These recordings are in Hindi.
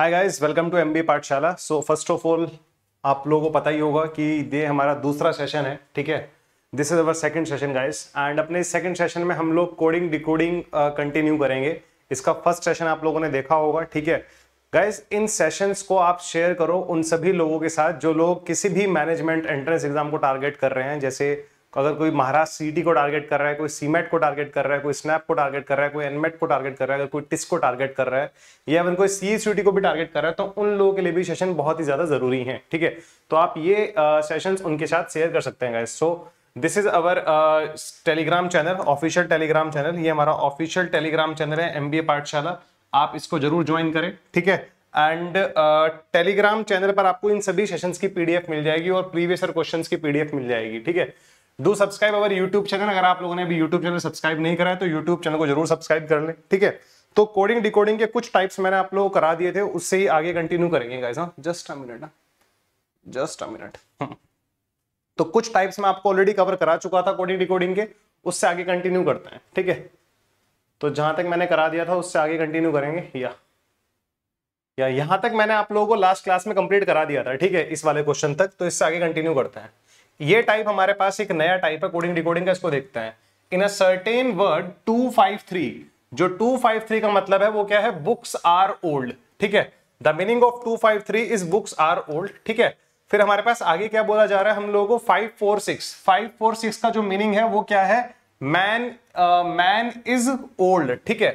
Hi guys welcome to M Pathshala so first of all आप लोगों को पता ही होगा कि ये हमारा दूसरा सेशन है ठीक है this is our second session guys and अपने सेकंड सेशन में हम लोग कोडिंग डिकोडिंग कंटिन्यू करेंगे इसका फर्स्ट सेशन आप लोगों ने देखा होगा ठीक है गाइस इन सेशंस को आप शेयर करो उन सभी लोगों के साथ जो लोग किसी भी मैनेजमेंट एंट्रेंस एग्जाम को टारगेट कर रहे हैं जैसे तो अगर कोई महाराष्ट्र सीटी को टारगेट कर रहा है कोई सीमेट को टारगेट कर रहा है कोई स्नैप को टारगेट कर रहा है कोई एनमेट को टारगेट कर रहा है अगर कोई टिस्क को टारगेट कर रहा है या अगर कोई सी e को भी टारगेट कर रहा है तो उन लोगों के लिए भी सेशन बहुत ही ज्यादा जरूरी है ठीक है तो आप ये सेशन uh, उनके साथ शेयर कर सकते हैं so this is our Telegram channel official Telegram channel ये हमारा ऑफिशियल टेलीग्राम चैनल है एम पाठशाला आप इसको जरूर ज्वाइन करें ठीक है एंड टेलीग्राम चैनल पर आपको इन सभी सेशंस की पीडीएफ मिल जाएगी और प्रीवियस क्वेश्चन क्वेश्चंस की पीडीएफ मिल जाएगी ठीक है do subscribe our YouTube channel अगर आप लोगों ने अभी यूट्यूब चैनल सब्सक्राइब नहीं करा है तो यूट्यूब चैनल को जरूर सब्सक्राइब कर ले ठीक है तो कोडिंग डिकोडिंग के कुछ टाइप्स मैंने आप लोगों को करा दिए थे उससे ही आगे कंटिन्यू करेंगे गाइस हाँ जस्ट अ मिनट ना जस्ट अ मिनट तो कुछ टाइप्स में आपको ऑलरेडी कवर करा चुका था कोडिंग डिकोडिंग के उससे आगे कंटिन्यू करते हैं ठीक है तो जहां तक मैंने करा दिया था उससे आगे कंटिन्यू करेंगे या या यहां तक मैंने आप लोगों को लास्ट क्लास में कंप्लीट करा दिया था ठीक है इस वाले क्वेश्चन तक तो इससे आगे कंटिन्यू करते हैं ये टाइप हमारे पास एक नया टाइप है कोडिंग डिकोडिंग का इसको देखते हैं इन अ सर्टेन वर्ड 253 जो 253 का मतलब है वो क्या है बुक्स आर ओल्ड ठीक है the meaning of 253 is books are old ठीक है फिर हमारे पास आगे क्या बोला जा रहा है हम लोगों को 546 546 का जो मीनिंग है वो क्या है मैन मैन इज ओल्ड ठीक है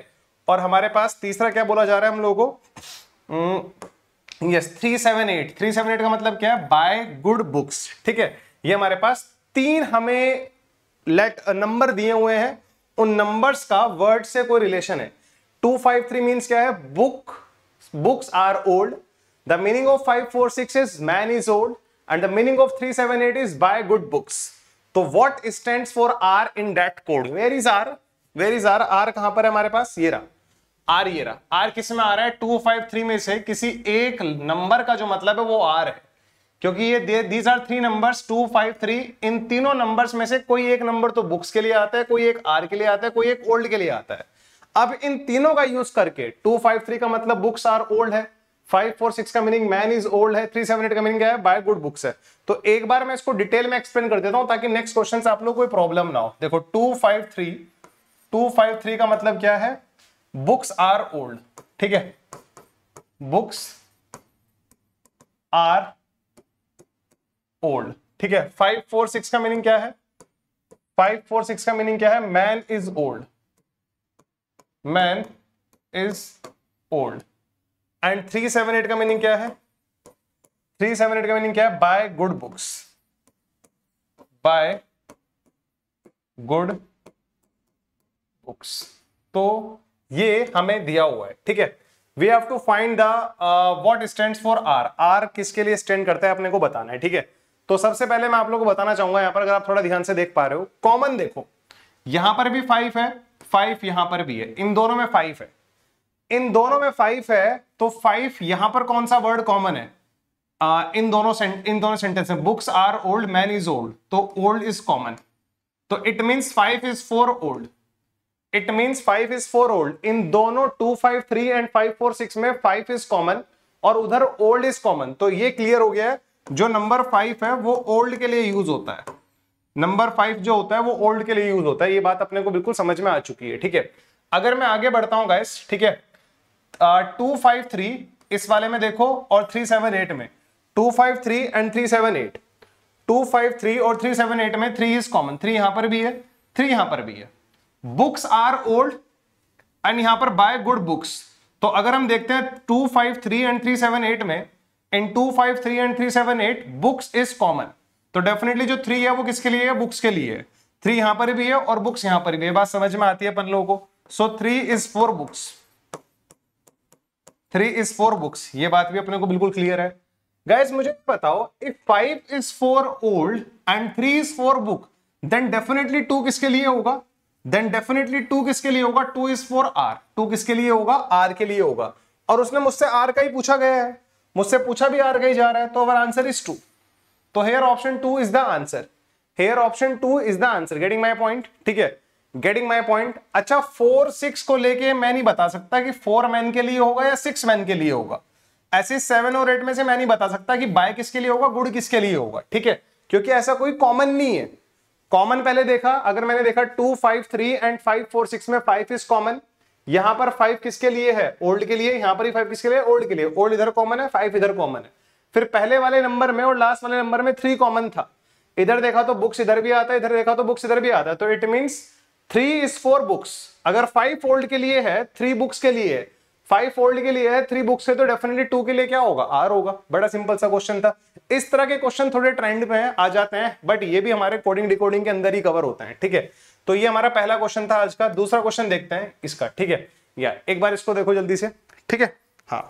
और हमारे पास तीसरा क्या बोला जा रहा है हम लोगों को yes three seven eight three seven eight का मतलब क्या है बाय गुड बुक्स ठीक है ये हमारे पास तीन हमें लेट नंबर दिए हुए हैं उन नंबर्स का वर्ड से कोई रिलेशन है टू फाइव थ्री मीन्स क्या है book books are old the meaning of five four six is man is old and the meaning of three seven eight is buy good books तो what stand for are in that code where is are where is are are कहां पर है हमारे पास ये रहा आर ये रहा आर किस में आ रहा है टू फाइव थ्री में से किसी एक नंबर का जो मतलब है वो आर है क्योंकि ये these are three numbers two five three इन तीनों नंबर्स में से कोई एक नंबर तो बुक्स के लिए आता है कोई एक आर के लिए आता है कोई एक ओल्ड के लिए आता है अब इन तीनों का यूज करके टू फाइव थ्री का मतलब बुक्स आर ओल्ड है फाइव फोर सिक्स का मीनिंग मैन इज ओल्ड है थ्री सेवन एट का मीनिंग है बाय गुड बुक्स है तो एक बार मैं इसको डिटेल में एक्सप्लेन कर देता हूं ताकि नेक्स्ट क्वेश्चन से आप लोग कोई प्रॉब्लम ना हो देखो two five three two five three का मतलब क्या है बुक्स आर ओल्ड ठीक है बुक्स आर ओल्ड ठीक है फाइव फोर सिक्स का मीनिंग क्या है फाइव फोर सिक्स का मीनिंग क्या है man is old man is old and three seven eight का मीनिंग क्या है थ्री सेवन एट का मीनिंग क्या है buy good books buy good books तो ये हमें दिया हुआ है ठीक है we have to find the what stand for are are किसके लिए स्टैंड करता है अपने को बताना है ठीक है तो सबसे पहले मैं आप लोगों को बताना चाहूंगा यहां पर अगर आप थोड़ा ध्यान से देख पा रहे हो कॉमन देखो यहां पर भी फाइव है फाइव यहां पर भी है इन दोनों में फाइव है इन दोनों में फाइव है तो फाइव यहां पर कौन सा वर्ड कॉमन है आ, इन दोनों इन दोनों सेंटेंस में books are old man is old तो ओल्ड इज कॉमन तो it means five is for old it means five is for old इन दोनों two five three and five four six में फाइव इज कॉमन और उधर ओल्ड इज कॉमन तो ये क्लियर हो गया है जो नंबर फाइव है वो ओल्ड के लिए यूज होता है नंबर फाइव जो होता है वो ओल्ड के लिए यूज होता है ये बात अपने को बिल्कुल समझ में आ चुकी है ठीक है अगर मैं आगे बढ़ता हूं गाइस ठीक है टू फाइव थ्री इस वाले में देखो और थ्री सेवन एट में two five three and three seven eight two five three और थ्री सेवन एट में थ्री इज कॉमन थ्री यहां पर भी है थ्री यहां पर भी है बुक्स आर ओल्ड एंड यहां पर बाय गुड बुक्स तो अगर हम देखते हैं two five three and three seven eight में and two five three and three seven eight books is common तो डेफिनेटली जो थ्री है वो किसके लिए है बुक्स के लिए थ्री यहां पर भी है और बुक्स यहां पर भी है बात समझ में आती है अपन लोगों को so three is for books three is for books ये बात भी अपने को बिल्कुल क्लियर है गाइज मुझे बताओ if five is for old and three is for book then definitely two किसके लिए होगा देन डेफिनेटली टू किसके लिए होगा two is for are two किसके लिए होगा आर के लिए होगा और उसने मुझसे आर का ही पूछा गया है मुझसे पूछा भी आर गई जा रहा है तो अवर आंसर इज टू तो here option two is the answer here option two is the answer getting my point ठीक है गेटिंग माई पॉइंट अच्छा फोर सिक्स को लेके मैं नहीं बता सकता कि फोर मैन के लिए होगा या सिक्स मैन के लिए होगा ऐसे सेवन और एट में से मैं नहीं बता सकता कि बाय किसके लिए होगा गुड किसके लिए होगा ठीक है क्योंकि ऐसा कोई कॉमन नहीं है कॉमन पहले देखा अगर मैंने देखा two five three and five four six में फाइव इज कॉमन यहां पर फाइव किसके लिए है ओल्ड के लिए यहां पर ही फाइव किसके लिए ओल्ड के लिए ओल्ड इधर कॉमन है फाइव इधर कॉमन है फिर पहले वाले नंबर में और लास्ट वाले नंबर में थ्री कॉमन था इधर देखा तो बुक्स इधर भी आता है इधर देखा तो बुक्स इधर भी आता है तो it means three is for books अगर फाइव फोल्ड के लिए है थ्री बुक्स के लिए फाइव फोल्ड के लिए है थ्री बुक्स है तो डेफिनेटली टू के लिए क्या होगा आर होगा बड़ा सिंपल सा क्वेश्चन था इस तरह के क्वेश्चन थोड़े ट्रेंड में आ जाते हैं बट ये भी हमारे कोडिंग डिकोडिंग के अंदर ही कवर होते हैं ठीक है तो ये हमारा पहला क्वेश्चन था आज का दूसरा क्वेश्चन देखते हैं इसका ठीक है या एक बार इसको देखो जल्दी से ठीक है हाँ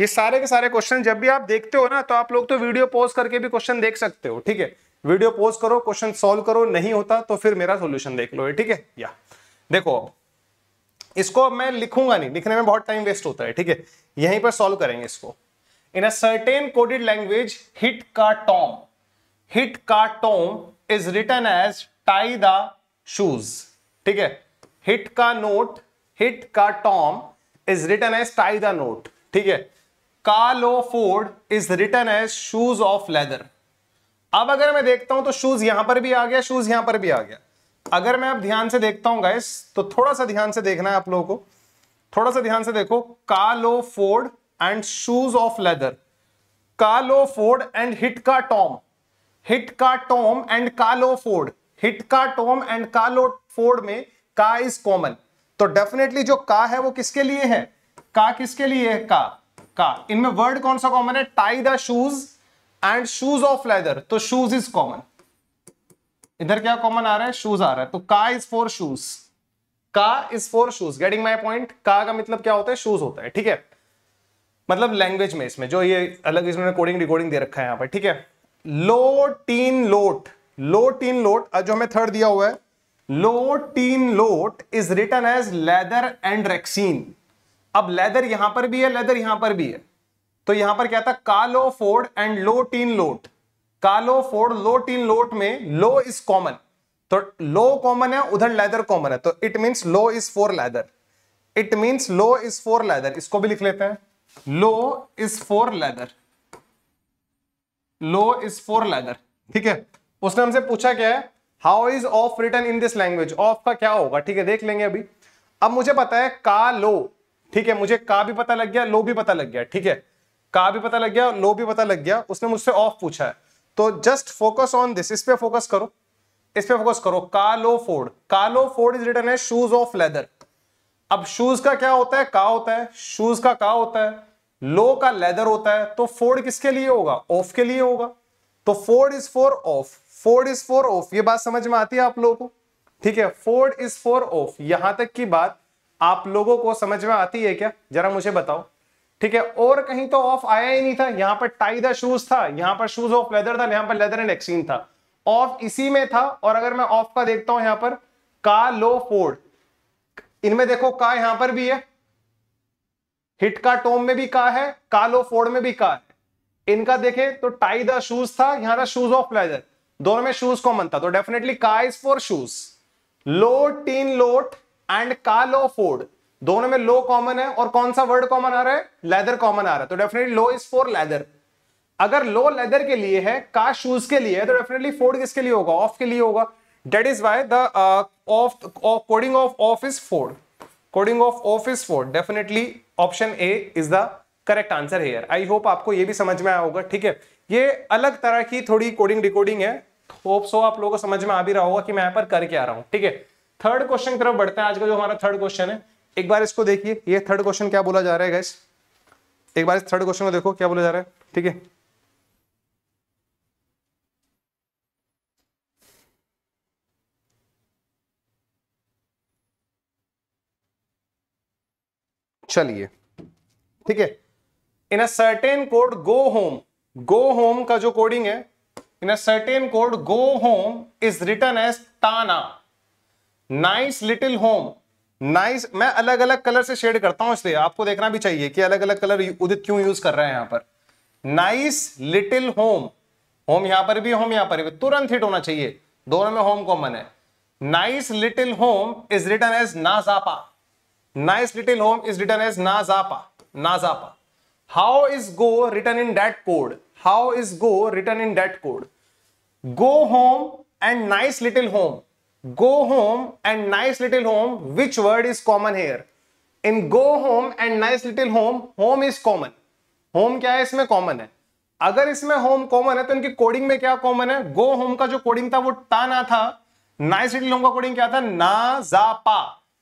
ये सारे के सारे क्वेश्चन जब भी आप देखते हो ना तो आप लोग तो वीडियो पोज करके भी क्वेश्चन देख सकते हो ठीक है वीडियो पोज करो क्वेश्चन सोल्व करो नहीं होता तो फिर मेरा सोल्यूशन देख लो ठीक है या देखो इसको अब मैं लिखूंगा नहीं लिखने में बहुत टाइम वेस्ट होता है ठीक है यहीं पर सॉल्व करेंगे इसको in a certain coded language hit ka tom hit ka tom is written as tie the shoes ठीक है hit ka not hit ka tom is written as tie the knot ठीक है ka lo ford is written as shoes of leather अब अगर मैं देखता हूं तो शूज यहां पर भी आ गया शूज यहां पर भी आ गया अगर मैं अब ध्यान से देखता हूं गाइस तो थोड़ा सा ध्यान से देखना है आप लोगों को थोड़ा सा ध्यान से देखो ka lo ford and shoes of leather ka lo ford and hit ka tom hit ka tom and ka lo ford hit ka tom and ford में का इज कॉमन तो डेफिनेटली जो का है वो किसके लिए है का किसके लिए है का का इनमें वर्ड कौन सा कॉमन है tie the shoes and shoes of leather तो शूज इज कॉमन इधर क्या कॉमन आ रहा है शूज आ रहा है तो ka is for shoes ka is for shoes getting my point ka का मतलब क्या होता है शूज होता है ठीक है मतलब लैंग्वेज में इसमें जो ये अलग इसमें कोडिंग रिकॉर्डिंग दे रखा है यहां पर ठीक है लो टीन लोट लो टीन लोट जो हमें थर्ड दिया हुआ है lo tin lot is written as leather and rexine अब लेदर यहां पर भी है लेदर यहां पर भी है तो यहां पर क्या था ka lo ford and lo tin lot ka lo ford low tin लोट में लो इज कॉमन तो लो कॉमन है उधर लेदर कॉमन है तो it means lo is for leather it means lo is for leather इसको भी लिख लेते हैं lo is for leather lo is for leather ठीक है उसने हमसे पूछा क्या है how is of written in this language of का क्या होगा ठीक है देख लेंगे अभी अब मुझे पता है का लो ठीक है मुझे का भी पता लग गया लो भी पता लग गया ठीक है का भी पता लग गया लो भी पता लग गया उसने मुझसे ऑफ पूछा है तो जस्ट फोकस ऑन दिस इस पे फोकस करो इस पे फोकस करो lo ford lo ford is written है शूज ऑफ लेदर अब शूज का क्या होता है का होता है शूज का का होता है लो का लेदर होता है तो फोर्ड किसके लिए होगा ऑफ के लिए होगा तो ford is for of ford is for of ये बात समझ में आती है आप लोगों को ठीक है फोर्ड इज फोर ऑफ यहां तक की बात आप लोगों को समझ में आती है क्या जरा मुझे बताओ ठीक है और कहीं तो ऑफ आया ही नहीं था यहां पर टाई द शूज था यहां पर शूज ऑफ लेदर था यहां पर लेदर एंड एक्सचेंज था ऑफ इसी में था और अगर मैं ऑफ का देखता हूं यहां पर का लो फोर्ड इनमें देखो का यहां पर भी है हिट का टोम में भी का है का लो फोर्ड में भी का है इनका देखे तो टाई द शूज था यहां था शूज ऑफ लेदर दोनों में शूज कॉमन था तो definitely ka is for shoes lo tin lot and ka lo Ford दोनों में लो कॉमन है और कौन सा वर्ड कॉमन आ रहा है लेदर कॉमन आ रहा है तो definitely lo is for leather अगर लो लेदर के लिए है का शूज के लिए है तो डेफिनेटली फोर्ड किसके लिए होगा ऑफ के लिए होगा that is why the of coding of of is ford coding of of is ford definitely option A is the correct answer here I hope आपको ये भी समझ में आया होगा ठीक है ये अलग तरह की थोड़ी कोडिंग डिकोडिंग है होप सो आप लोगों को समझ में आ भी रहा होगा कि मैं यहां पर करके आ रहा हूं ठीक है थर्ड क्वेश्चन की तरफ बढ़ते हैं आज का जो हमारा थर्ड क्वेश्चन है एक बार इसको देखिए ये थर्ड क्वेश्चन क्या बोला जा रहा है एक बार इस थर्ड क्वेश्चन को देखो क्या बोला जा रहा है ठीक है चलिए ठीक है in a certain code go home go home का जो कोडिंग है in a certain code, go home is written as Tana. Nice little home. Nice. मैं अलग अलग कलर से शेड करता हूं इसलिए आपको देखना भी चाहिए कि अलग अलग कलर उदित क्यों यूज कर रहे हैं यहां पर नाइस लिटिल होम होम यहां पर भी होम यहां पर भी तुरंत हिट होना चाहिए दोनों में होम कॉमन है nice little home is written as na ja pa nice little home is written as na ja pa na ja pa how is go written in that code how is go written in that code go home and nice little home go home and nice little home which word is common here in go home and nice little home home is common home क्या है इसमें कॉमन है अगर इसमें होम कॉमन है तो इनकी कोडिंग में क्या कॉमन है गो होम का जो कोडिंग था वो टा ना था नाइस लिटिल होम का कोडिंग क्या था ना जा पा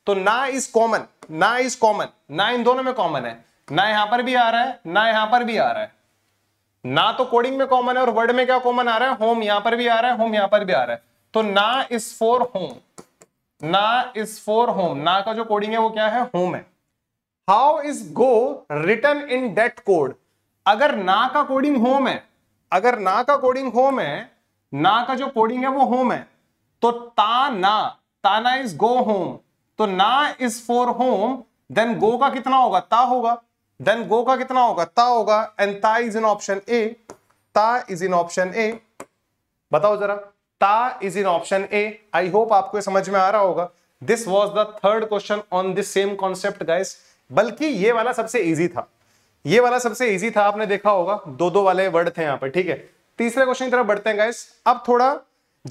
तो na is common na is common na इन दोनों में कॉमन है ना यहां पर भी आ रहा है ना यहां पर भी आ रहा है ना तो कोडिंग में कॉमन है और वर्ड में क्या कॉमन आ रहा है होम यहां पर भी आ रहा है होम यहां पर भी आ रहा है तो na is for home na is for home na का जो कोडिंग है वो क्या है होम है how is go written in that code अगर ना का कोडिंग होम है अगर ना का कोडिंग होम है ना का जो कोडिंग है वो होम है तो ता ना ताना इज गो होम तो na is for home then go का कितना होगा ता होगा देन गो का कितना होगा ता होगा एंड ता इज इन ऑप्शन ए ता इज इन ऑप्शन ए बताओ जरा ta is in option A I hope आपको समझ में आ रहा होगा this was the third question on this same concept guys बल्कि ये वाला सबसे ईजी था ये वाला सबसे ईजी था आपने देखा होगा दो दो वाले वर्ड थे यहाँ पर ठीक है तीसरे क्वेश्चन की तरफ बढ़ते हैं गाइस अब थोड़ा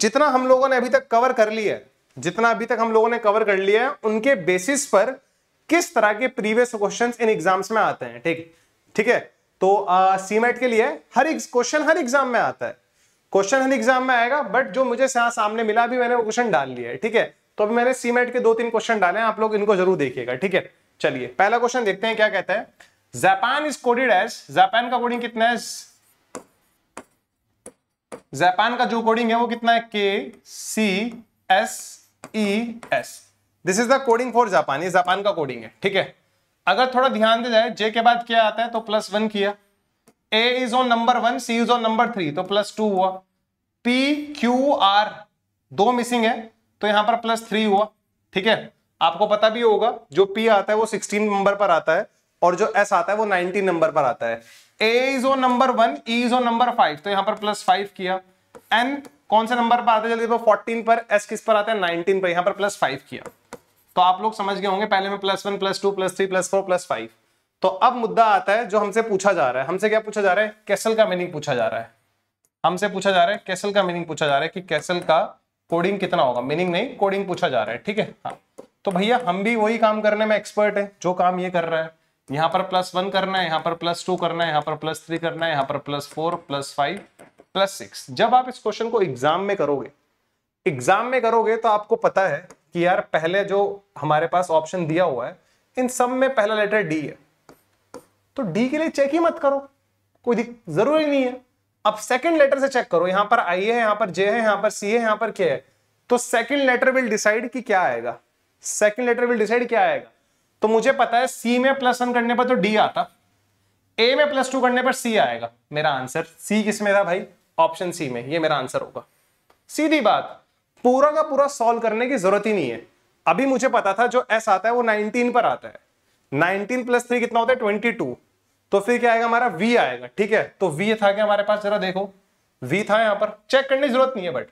जितना हम लोगों ने अभी तक कवर कर लिया है जितना अभी तक हम लोगों ने कवर कर लिया है उनके बेसिस पर किस तरह के प्रीवियस क्वेश्चन इन एग्जाम्स में आते हैं ठीक ठीक है तो सीमेट e के लिए हर एक क्वेश्चन हर एग्जाम में आता है क्वेश्चन हर एग्जाम में आएगा बट जो मुझे सामने मिला भी मैंने वो क्वेश्चन डाल लिया है ठीक है तो अभी मैंने सीमेट e के दो तीन क्वेश्चन डाले हैं आप लोग इनको जरूर देखिएगा ठीक है चलिए पहला क्वेश्चन देखते हैं क्या कहते हैं Japan is coded as Japan का कोडिंग कितना है जापान का जो कोडिंग है वो कितना है K C S E S this is the coding for Japan ये जापान का कोडिंग है ठीक है अगर थोड़ा ध्यान दे जाए जे के बाद क्या आता है तो प्लस वन किया A is on number one C is on number three तो प्लस टू हुआ पी क्यू आर दो मिसिंग है तो यहां पर प्लस थ्री हुआ ठीक है आपको पता भी होगा जो पी आता है वो सिक्सटीन नंबर पर आता है और जो एस आता है वो नाइनटीन नंबर पर आता है A is on number one E is on number five तो यहां पर प्लस फाइव किया एन कौन से नंबर पर आता है जल्दी फोर्टीन पर एस किस पर आता है नाइनटीन पर यहां पर प्लस फाइव किया तो आप लोग समझ गए होंगे पहले में plus one plus two plus three plus four plus five तो अब मुद्दा आता है जो हमसे पूछा जा रहा है हमसे क्या पूछा जा रहा है कैसल का मीनिंग पूछा जा रहा है हमसे पूछा जा रहा है कैसल का मीनिंग पूछा जा रहा है कि कैसल का कोडिंग कितना होगा मीनिंग नहीं कोडिंग पूछा जा रहा है ठीक है हाँ तो भैया हम भी वही काम करने में एक्सपर्ट है जो काम ये कर रहा है यहाँ पर प्लस वन करना है यहाँ पर प्लस टू करना है यहाँ पर प्लस थ्री करना है यहाँ पर plus four plus five plus six जब आप इस क्वेश्चन को एग्जाम में करोगे एग्जाम में करोगे तो आपको पता है कि यार पहले जो हमारे पास ऑप्शन दिया हुआ है इन सब में पहला लेटर डी है तो डी के लिए चेक ही मत करो कोई जरूरी नहीं है अब सेकंड लेटर से चेक करो यहां पर आई है यहां पर जे है यहां पर सी है यहां पर के है तो सेकंड लेटर विल डिसाइड कि क्या आएगा सेकंड लेटर विल डिसाइड क्या आएगा तो मुझे पता है सी में प्लस वन करने पर तो डी आता ए में प्लस टू करने पर सी आएगा मेरा आंसर सी किस में था भाई ऑप्शन सी में ये मेरा आंसर होगा सीधी बात पूरा का पूरा सॉल्व करने की जरूरत ही नहीं है अभी मुझे पता था जो एस आता है वो नाइनटीन पर आता है नाइनटीन प्लस थ्री कितना होता है ट्वेंटी टू तो फिर क्या आएगा हमारा वी आएगा ठीक है तो वी था क्या हमारे पास जरा देखो वी था यहां पर चेक करने की जरूरत नहीं है बट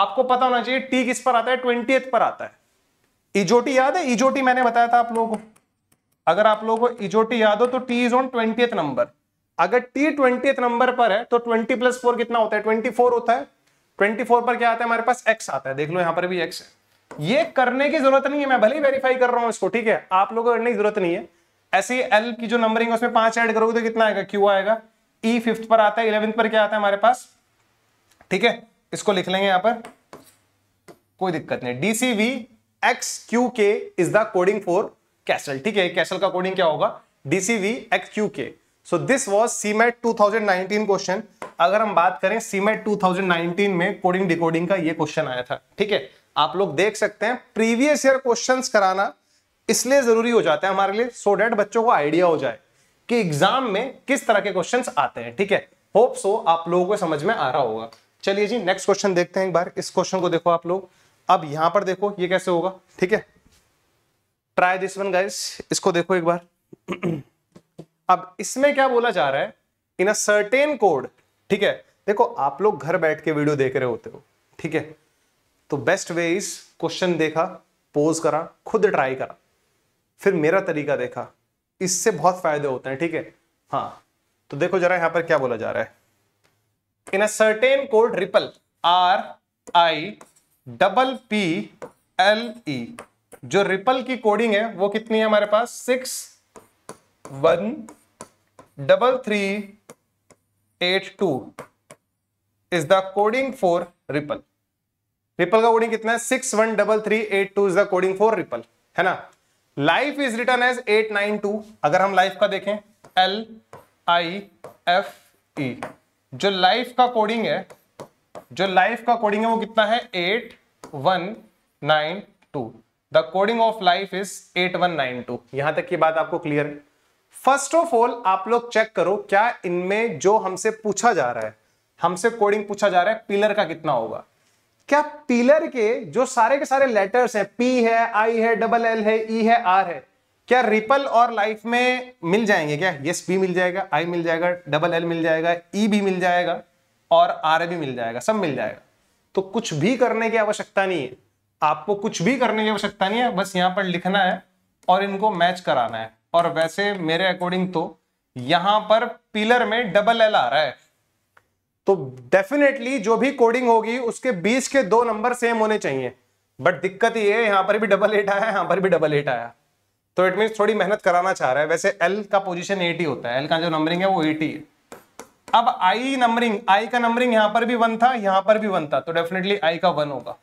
आपको पता होना चाहिए टी किस पर आता है ट्वेंटी पर आता है इजोटी याद है इजोटी मैंने बताया था आप लोगों को अगर आप लोगों को इजोटी याद हो तो टी इज ऑन ट्वेंटी अगर टी ट्वेंटी नंबर पर है तो ट्वेंटी प्लस फोर कितना होता है ट्वेंटी फोर होता है ट्वेंटी फोर पर क्या आता है हमारे पास एक्स आता है देख लो यहां पर भी एक्स है ये करने की जरूरत नहीं है मैं भले ही वेरीफाई कर रहा हूं इसको ठीक है आप लोगों को करने की जरूरत नहीं है ऐसे एल की जो नंबरिंग उसमें पांच एड करोगे तो कितना आएगा क्यू आएगा ई e फिफ्थ पर आता है इलेवेंथ पर क्या आता है हमारे पास ठीक है इसको लिख लेंगे यहां पर कोई दिक्कत नहीं DCV X Q K is the coding for castle ठीक है कैसल का कोडिंग क्या होगा DCV X Q K so this was CMAT two thousand nineteen question अगर हम बात करें सीमेट 2019 में कोडिंग डिकोडिंग का ये क्वेश्चन आया था ठीक है आप लोग देख सकते हैं प्रीवियस ईयर क्वेश्चंस कराना इसलिए जरूरी हो जाता है हमारे लिए सो so डेट बच्चों को आइडिया हो जाए कि एग्जाम में किस तरह के क्वेश्चंस आते हैं ठीक है होप सो आप लोगों को समझ में आ रहा होगा चलिए जी नेक्स्ट क्वेश्चन देखते हैं एक बार इस क्वेश्चन को देखो आप लोग अब यहां पर देखो ये कैसे होगा ठीक है ट्राई दिस वन गाइस इसको देखो एक बार अब इसमें क्या बोला जा रहा है इन अ सर्टेन कोड ठीक है देखो आप लोग घर बैठ के वीडियो देख रहे होते हो ठीक है तो बेस्ट वे इज क्वेश्चन देखा पोज करा खुद ट्राई करा फिर मेरा तरीका देखा इससे बहुत फायदे होते हैं ठीक है हाँ तो देखो जरा यहां पर क्या बोला जा रहा है in a certain code ripple R I double P L E जो रिपल की कोडिंग है वो कितनी है हमारे पास six one double three eight two is the coding for ripple ripple का कोडिंग कितना है six one double three eight two is the coding for ripple है ना life is written as eight nine two अगर हम लाइफ का देखें एल आई एफ ई जो लाइफ का कोडिंग है जो लाइफ का कोडिंग है वो कितना है eight one nine two the coding of life is eight one nine two यहां तक की बात आपको क्लियर है फर्स्ट ऑफ ऑल आप लोग चेक करो क्या इनमें जो हमसे पूछा जा रहा है हमसे कोडिंग पूछा जा रहा है पिलर का कितना होगा क्या पिलर के जो सारे के सारे लेटर्स हैं पी है आई है डबल एल है ई e है आर है क्या रिपल और लाइफ में मिल जाएंगे क्या यस पी मिल जाएगा आई मिल जाएगा डबल एल मिल जाएगा ई e भी मिल जाएगा और आर भी मिल जाएगा सब मिल जाएगा तो कुछ भी करने की आवश्यकता नहीं है आपको कुछ भी करने की आवश्यकता नहीं है बस यहां पर लिखना है और इनको मैच कराना है और वैसे मेरे अकॉर्डिंग तो यहां पर पिलर में डबल एल आ रहा है तो डेफिनेटली जो भी कोडिंग होगी उसके बीच के दो नंबर सेम होने चाहिए बट दिक्कत ये है यहां पर भी डबल एट आया यहां पर भी डबल एट आया तो इट मीन थोड़ी मेहनत कराना चाह रहा है वैसे एल का पोजिशन एटी होता है एल का जो नंबरिंग है वो एटी है अब आई नंबरिंग आई का नंबरिंग यहां पर भी वन था यहां पर भी वन था तो डेफिनेटली आई का वन होगा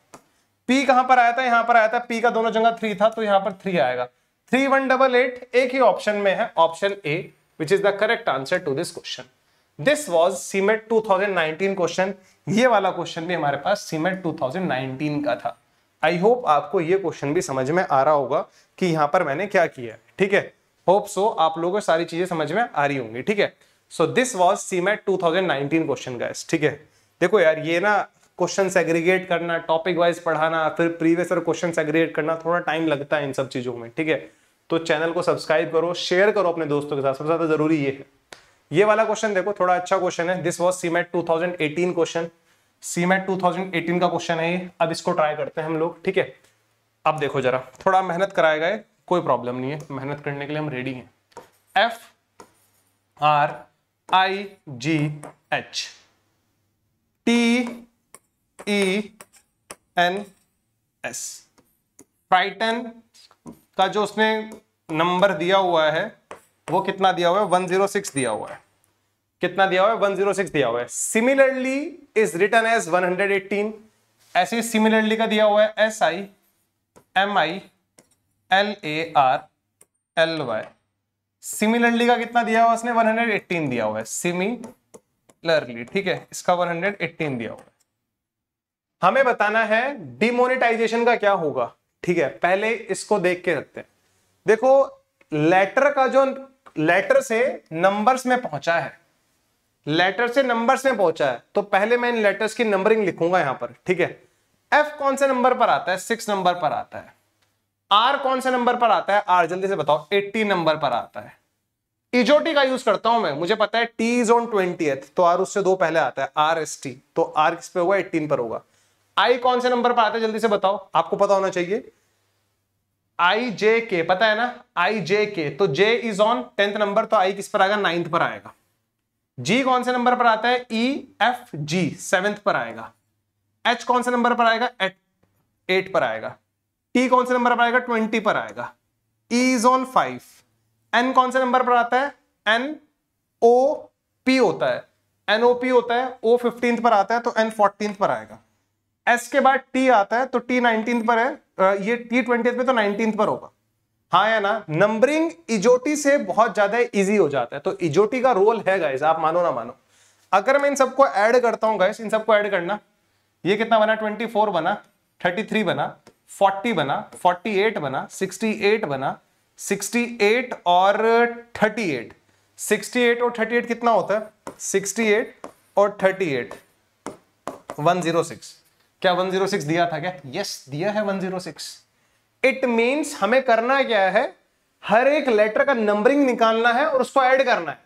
पी कहां पर आया था यहां पर आया था पी का दोनों जगह थ्री था तो यहां पर थ्री आएगा थ्री वन डबल एट एक ही ऑप्शन में है option A which is the correct answer to this question this was CMAT 2019 question ये वाला क्वेश्चन भी हमारे पास सीमेट 2019 e का था आई होप आपको ये क्वेश्चन भी समझ में आ रहा होगा कि यहाँ पर मैंने क्या किया है ठीक है होप सो आप लोगों को सारी चीजें समझ में आ रही होंगी ठीक है so this was CMAT 2019 question का ठीक है देखो यार ये ना क्वेश्चन सेग्रीगेट करना टॉपिक वाइज पढ़ाना फिर प्रीवियस और क्वेश्चन एग्रीगेट करना थोड़ा टाइम लगता है इन सब चीजों में ठीक है तो चैनल को सब्सक्राइब करो शेयर करो अपने दोस्तों के साथ सबसे ज्यादा जरूरी ये है ये वाला क्वेश्चन देखो थोड़ा अच्छा क्वेश्चन है this was CMAT 2018 question CMAT 2018 का क्वेश्चन है ये अब इसको ट्राई करते हैं हम लोग ठीक है अब देखो जरा थोड़ा मेहनत कराएगा कोई प्रॉब्लम नहीं है मेहनत करने के लिए हम रेडी हैं F R I G H T E N S ट्राइटन का जो उसने नंबर दिया हुआ है वो कितना दिया हुआ है 106 दिया हुआ है कितना दिया हुआ है 106 दिया हुआ है similarly is written as 118 hundred ऐसे सिमिलरली का दिया हुआ है S I M I L A R L Y similarly का कितना दिया हुआ उसने 118 दिया हुआ है सिमिलरली ठीक है इसका 118 दिया हुआ है हमें बताना है डिमोनेटाइजेशन का क्या होगा ठीक है पहले इसको देख के रखते हैं देखो लेटर का जो लेटर से नंबर्स में पहुंचा है लेटर से नंबर्स में पहुंचा है तो पहले मैं इन लेटर्स की नंबरिंग लिखूंगा यहां पर ठीक है एफ कौन से नंबर पर आता है सिक्स नंबर पर आता है आर कौन से नंबर पर आता है आर जल्दी से बताओ एट्टी नंबर पर आता है इजोटी का यूज करता हूं मैं मुझे पता है टी इज ऑन ट्वेंटी तो आर उससे दो पहले आता है आर एस टी तो आर किस पे होगा एट्टीन पर होगा आई कौन से नंबर पर आता है जल्दी से बताओ आपको पता होना चाहिए आई जे के पता है ना आई जे के तो J is on tenth number तो आई किस पर आएगा नाइन्थ पर आएगा जी कौन से नंबर पर आता है ई एफ जी सेवेंथ पर आएगा एच कौन से नंबर पर आएगा एट एट पर आएगा टी कौन से नंबर पर आएगा ट्वेंटी पर आएगा E is on five N कौन से नंबर पर आता है एन ओ पी होता है एन ओ पी होता है ओ फिफ्टींथ पर आता है तो एन फोर्टींथ पर आएगा एस के बाद टी आता है तो टी नाइनटीन पर है ये टी ट्वेंटी पे तो नाइनटीन पर होगा हाँ या ना नंबरिंग इजोटी से बहुत ज्यादा इजी हो जाता है तो इजोटी का रोल है गाइज आप मानो ना मानो अगर मैं इन सबको ऐड करता हूं गाइस इन सबको ऐड करना ये कितना बना 24 बना 33 बना 40 बना 48 बना 68 बना 68 और 38 68 और 38 कितना होता है 68 और 38 106 क्या 106 दिया था क्या यस yes, दिया है 106 इट मींस हमें करना क्या है हर एक लेटर का नंबरिंग निकालना है और उसको ऐड करना है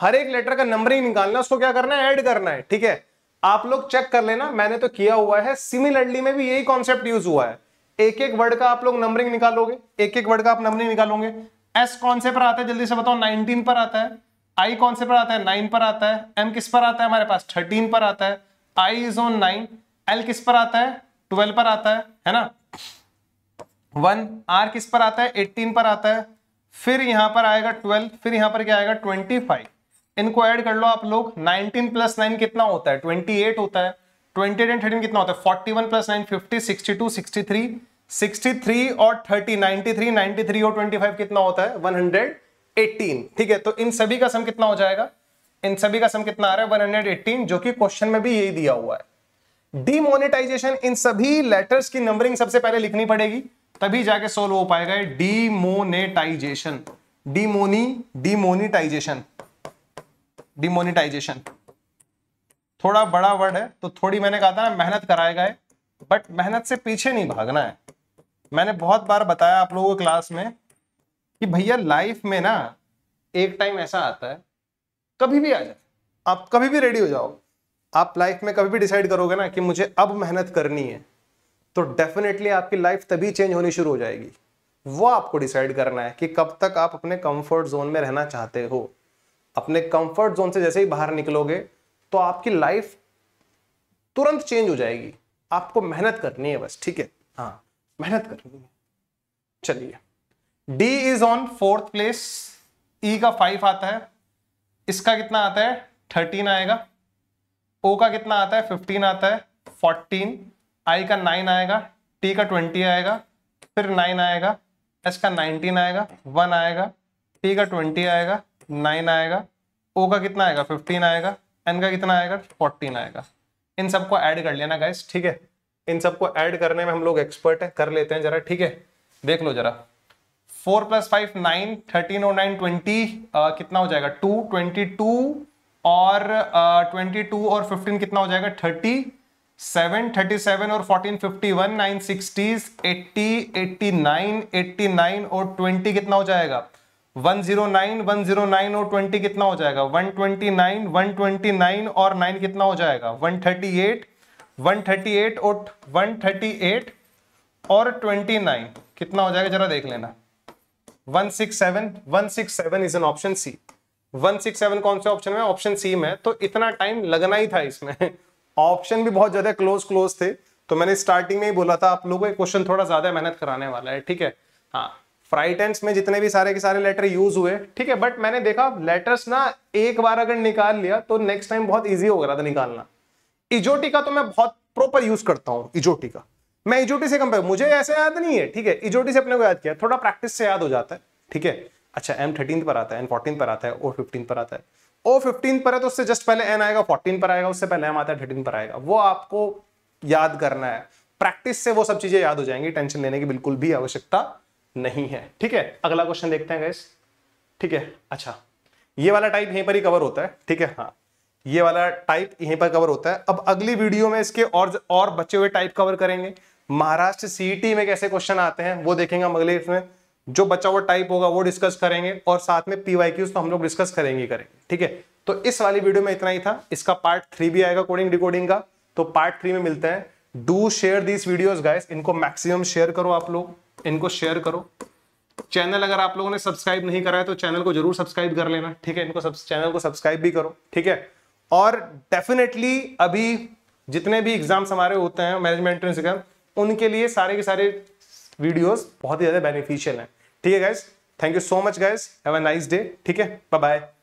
हर एक लेटर का नंबरिंग निकालना उसको क्या करना है ऐड करना है ठीक है आप लोग चेक कर लेना मैंने तो किया हुआ है सिमिलरली में भी यही कॉन्सेप्ट यूज हुआ है एक एक वर्ड का आप लोग नंबरिंग निकालोगे एक एक वर्ड का आप नंबरिंग निकालोगे एस कौन से पर आता है जल्दी से बताओ नाइनटीन पर आता है आई कौन से पर आता है नाइन पर आता है एम किस पर आता है हमारे पास थर्टीन पर आता है I is on nine L किस पर आता है ट्वेल्व पर आता है है ना वन आर किस पर आता है एट्टीन पर आता है फिर यहां पर आएगा ट्वेल्व फिर यहां पर क्या आएगा ट्वेंटी फाइव इनको ऐड कर लो आप लोग नाइनटीन प्लस नाइन कितना होता है एट होता है एट एंड थर्टीन कितना होता है one plus two sixty three sixty three और थ्री नाइनटी थ्री और फाइव कितना होता है 118 ठीक है तो इन सभी का सम कितना हो जाएगा इन सभी का सम कितना आ रहा है वन हंड्रेड एट्टीन जो कि क्वेश्चन में भी यही दिया हुआ है डीमोनेटाइजेशन इन सभी लेटर्स की नंबरिंग सबसे पहले लिखनी पड़ेगी तभी जाके सोल्व हो पाएगा डीमोनेटाइजेशन डीमोनी डीमोनिटाइजेशन डीमोनिटाइजेशन थोड़ा बड़ा वर्ड है तो थोड़ी मैंने कहा था ना मेहनत कराएगा है बट मेहनत से पीछे नहीं भागना है मैंने बहुत बार बताया आप लोगों को क्लास में कि भैया लाइफ में ना एक टाइम ऐसा आता है कभी भी आ जाए आप कभी भी रेडी हो जाओ आप लाइफ में कभी भी डिसाइड करोगे ना कि मुझे अब मेहनत करनी है तो डेफिनेटली आपकी लाइफ तभी चेंज होनी शुरू हो जाएगी वो आपको डिसाइड करना है कि कब तक आप अपने कंफर्ट जोन में रहना चाहते हो अपने कंफर्ट जोन से जैसे ही बाहर निकलोगे तो आपकी लाइफ तुरंत चेंज हो जाएगी आपको मेहनत करनी है बस ठीक है हाँ मेहनत करनी है चलिए D is on fourth place E का फाइव आता है इसका कितना आता है थर्टीन आएगा ओ का कितना आता है फिफ्टीन आता है फोर्टीन आई का नाइन आएगा टी का ट्वेंटी आएगा फिर नाइन आएगा एस का नाइनटीन आएगा वन आएगा टी का ट्वेंटी आएगा नाइन आएगा ओ का कितना आएगा फिफ्टीन आएगा एन का कितना आएगा फोर्टीन आएगा इन सबको ऐड कर लेना गाइस ठीक है इन सबको ऐड करने में हम लोग एक्सपर्ट है कर लेते हैं जरा ठीक है देख लो जरा four plus five nine thirteen और नाइन ट्वेंटी कितना हो जाएगा टू ट्वेंटी टू और ट्वेंटी uh, टू और फिफ्टीन कितना हो जाएगा थर्टी सेवन थर्टी सेवन और fourteen fifty one nine sixties eighty eighty nine eighty nine और ट्वेंटी कितना हो जाएगा one zero nine one zero nine और ट्वेंटी कितना हो जाएगा one twenty nine one twenty nine और नाइन कितना हो जाएगा one thirty eight one thirty eight और वन थर्टी एट और ट्वेंटी नाइन कितना हो जाएगा जरा देख लेना one six seven one six seven is an option C one six seven कौन से ऑप्शन में ऑप्शन सी में तो इतना टाइम लगना ही था इसमें ऑप्शन भी बहुत ज्यादा क्लोज क्लोज थे तो मैंने स्टार्टिंग में ही बोला था आप लोगों को क्वेश्चन थोड़ा ज्यादा मेहनत कराने वाला है ठीक है हाँ फ्राइटेंस में जितने भी सारे के सारे लेटर यूज हुए ठीक है बट मैंने देखा लेटर्स ना एक बार अगर निकाल लिया तो नेक्स्ट टाइम बहुत ईजी हो गया था निकालना इजोटी का तो मैं बहुत प्रॉपर यूज करता हूँ इजोटी का मैं इजोटी से कंपेयर मुझे ऐसे याद नहीं है ठीक है इजोटी से अपने को याद किया थोड़ा प्रैक्टिस से याद हो जाता है ठीक है अच्छा एम थर्टीन पर आता है एन फोर्टीन पर आता है ओ फिफ्टीन पर आता है ओ फिफ्टीन पर है तो उससे जस्ट पहले एन आएगा फोर्टीन पर आएगा उससे पहले एम आता है थर्टीन पर आएगा वो आपको याद करना है प्रैक्टिस से वो सब चीजें याद हो जाएंगी टेंशन लेने की बिल्कुल भी आवश्यकता नहीं है ठीक है अगला क्वेश्चन देखते हैं गैस ठीक है अच्छा ये वाला टाइप यहीं पर ही कवर होता है ठीक है हाँ ये वाला टाइप यहीं पर कवर होता है अब अगली वीडियो में इसके और और बचे हुए टाइप कवर करेंगे महाराष्ट्र सीईटी में कैसे क्वेश्चन आते हैं वो देखेंगे हम अगले इसमें जो बचा हुआ टाइप होगा वो डिस्कस करेंगे और साथ में पीवाईक्यूज तो हम लोग डिस्कस करेंगे ही करेंगे ठीक है तो इस वाली वीडियो में इतना ही था इसका पार्ट थ्री भी आएगा कोडिंग डिकोडिंग का तो पार्ट थ्री में मिलते हैं do share these videos guys इनको मैक्सिमम शेयर करो आप लोग इनको शेयर करो चैनल अगर आप लोगों ने सब्सक्राइब नहीं करा है तो चैनल को जरूर सब्सक्राइब कर लेना ठीक है इनको चैनल को सब्सक्राइब भी करो ठीक है और डेफिनेटली अभी जितने भी एग्जाम्स हमारे होते हैं मैनेजमेंट एग्जाम उनके लिए सारे के सारे वीडियोस बहुत ही ज़्यादा बेनिफिशियल हैं ठीक है guys thank you so much guys have a nice day ठीक है बाय बाय